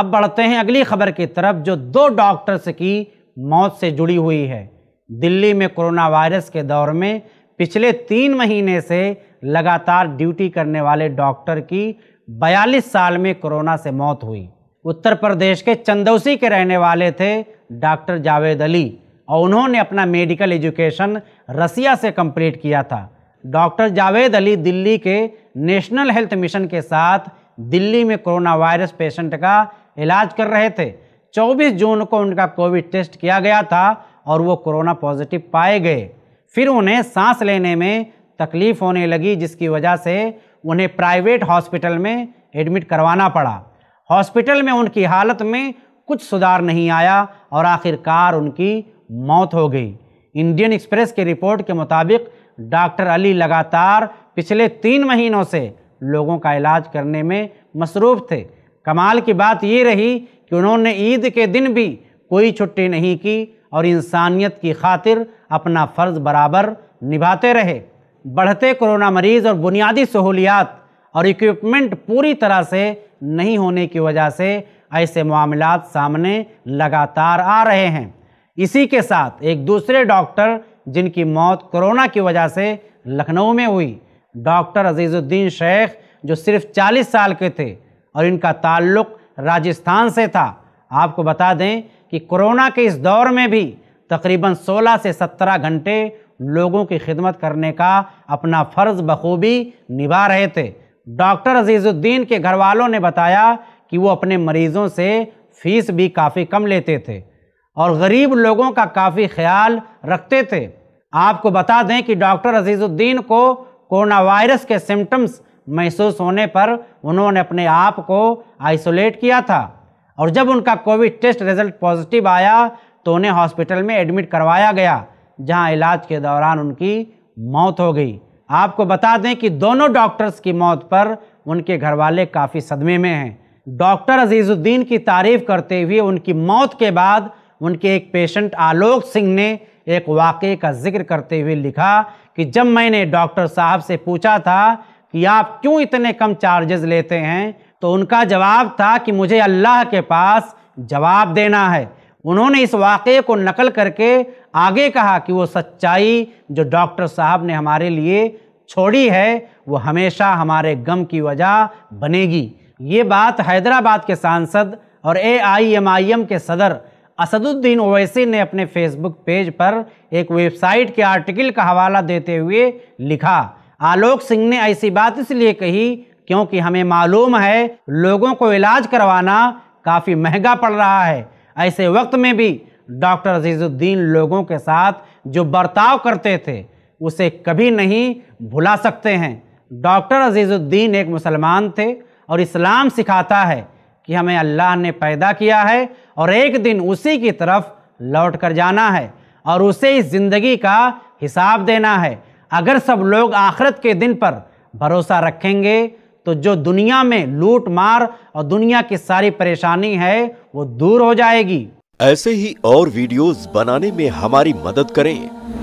अब बढ़ते हैं अगली खबर की तरफ जो दो डॉक्टर्स की मौत से जुड़ी हुई है दिल्ली में कोरोना वायरस के दौर में पिछले तीन महीने से लगातार ड्यूटी करने वाले डॉक्टर की 42 साल में कोरोना से मौत हुई उत्तर प्रदेश के चंदौसी के रहने वाले थे डॉक्टर जावेद अली और उन्होंने अपना मेडिकल एजुकेशन रसिया से कंप्लीट किया था डॉक्टर जावेद अली दिल्ली के नेशनल हेल्थ मिशन के साथ दिल्ली में कोरोना वायरस पेशेंट का इलाज कर रहे थे 24 जून को उनका कोविड टेस्ट किया गया था और वो कोरोना पॉजिटिव पाए गए फिर उन्हें सांस लेने में तकलीफ होने लगी जिसकी वजह से उन्हें प्राइवेट हॉस्पिटल में एडमिट करवाना पड़ा हॉस्पिटल में उनकी हालत में कुछ सुधार नहीं आया और आखिरकार उनकी मौत हो गई इंडियन एक्सप्रेस की रिपोर्ट के मुताबिक डॉक्टर अली लगातार पिछले तीन महीनों से लोगों का इलाज करने में मसरूफ़ थे कमाल की बात ये रही कि उन्होंने ईद के दिन भी कोई छुट्टी नहीं की और इंसानियत की खातिर अपना फ़र्ज़ बराबर निभाते रहे बढ़ते कोरोना मरीज़ और बुनियादी सहूलियात और इक्विपमेंट पूरी तरह से नहीं होने की वजह से ऐसे मामला सामने लगातार आ रहे हैं इसी के साथ एक दूसरे डॉक्टर जिनकी मौत कोरोना की वजह से लखनऊ में हुई डॉक्टर अजीज़ुद्दीन शेख जो सिर्फ 40 साल के थे और इनका ताल्लुक राजस्थान से था आपको बता दें कि कोरोना के इस दौर में भी तकरीबन 16 से 17 घंटे लोगों की खिदमत करने का अपना फ़र्ज़ बखूबी निभा रहे थे डॉक्टर अजीज़ुद्दीन के घर वालों ने बताया कि वो अपने मरीज़ों से फ़ीस भी काफ़ी कम लेते थे और गरीब लोगों का काफ़ी ख्याल रखते थे आपको बता दें कि डॉक्टर अजीज़ुद्दीन को कोरोना वायरस के सिम्टम्स महसूस होने पर उन्होंने अपने आप को आइसोलेट किया था और जब उनका कोविड टेस्ट रिजल्ट पॉजिटिव आया तो उन्हें हॉस्पिटल में एडमिट करवाया गया जहां इलाज के दौरान उनकी मौत हो गई आपको बता दें कि दोनों डॉक्टर्स की मौत पर उनके घर वाले काफ़ी सदमे में हैं डॉक्टर अजीज़ुद्दीन की तारीफ करते हुए उनकी मौत के बाद उनके एक पेशेंट आलोक सिंह ने एक वाक़े का जिक्र करते हुए लिखा कि जब मैंने डॉक्टर साहब से पूछा था कि आप क्यों इतने कम चार्जेस लेते हैं तो उनका जवाब था कि मुझे अल्लाह के पास जवाब देना है उन्होंने इस वाक़े को नकल करके आगे कहा कि वो सच्चाई जो डॉक्टर साहब ने हमारे लिए छोड़ी है वो हमेशा हमारे गम की वजह बनेगी ये बात हैदराबाद के सांसद और ए आई एम आई एम के सदर असदुद्दीन ओवैसी ने अपने फेसबुक पेज पर एक वेबसाइट के आर्टिकल का हवाला देते हुए लिखा आलोक सिंह ने ऐसी बात इसलिए कही क्योंकि हमें मालूम है लोगों को इलाज करवाना काफ़ी महंगा पड़ रहा है ऐसे वक्त में भी डॉक्टर अजीज़ुद्दीन लोगों के साथ जो बर्ताव करते थे उसे कभी नहीं भुला सकते हैं डॉक्टर अजीज़ुद्दीन एक मुसलमान थे और इस्लाम सिखाता है कि हमें अल्लाह ने पैदा किया है और एक दिन उसी की तरफ लौट कर जाना है और उसे इस ज़िंदगी का हिसाब देना है अगर सब लोग आखरत के दिन पर भरोसा रखेंगे तो जो दुनिया में लूट मार और दुनिया की सारी परेशानी है वो दूर हो जाएगी ऐसे ही और वीडियोस बनाने में हमारी मदद करें